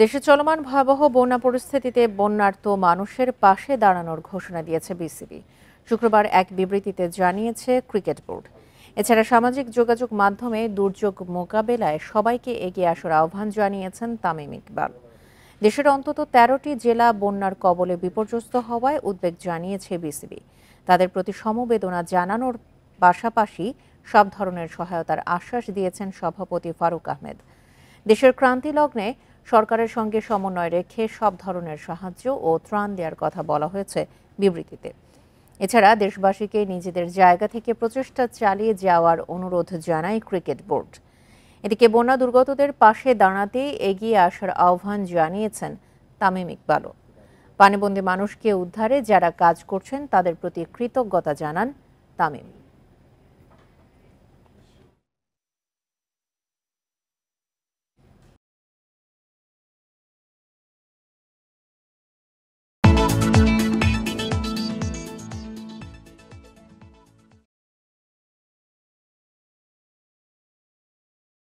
দেশে চলমান ভয়াবহ বন্যা পরিস্থিতিতে বন্যার্ত মানুষের পাশে দাঁড়ানোর ঘোষণা দিয়েছে বিসিবি শুক্রবার এক বিবৃতিতে জানিয়েছে ক্রিকেট বোর্ড এছাড়া সামাজিক যোগাযোগ মাধ্যমে দুর্যোগ মোকাবেলায় সবাইকে এগিয়ে আসার আহ্বান জানিয়েছেন তামিম ইকবাল দেশের অন্তত তেরোটি জেলা বন্যার কবলে বিপর্যস্ত হওয়ায় উদ্বেগ জানিয়েছে বিসিবি তাদের প্রতি সমবেদনা জানানোর পাশাপাশি সব ধরনের সহায়তার আশ্বাস দিয়েছেন সভাপতি ফারুক আহমেদ দেশের ক্রান্তিলগ্নে সরকারের সঙ্গে সমন্বয় রেখে সব ধরনের সাহায্য ও ত্রাণ দেওয়ার কথা বলা হয়েছে বিবৃতিতে এছাড়া দেশবাসীকে নিজেদের জায়গা থেকে প্রচেষ্টা চালিয়ে যাওয়ার অনুরোধ জানায় ক্রিকেট বোর্ড এদিকে বন্যা দুর্গতদের পাশে দাঁড়াতে এগিয়ে আসার আহ্বান জানিয়েছেন তামিম ইকবালও পানিবন্দী মানুষকে উদ্ধারে যারা কাজ করছেন তাদের প্রতি কৃতজ্ঞতা জানান তামিম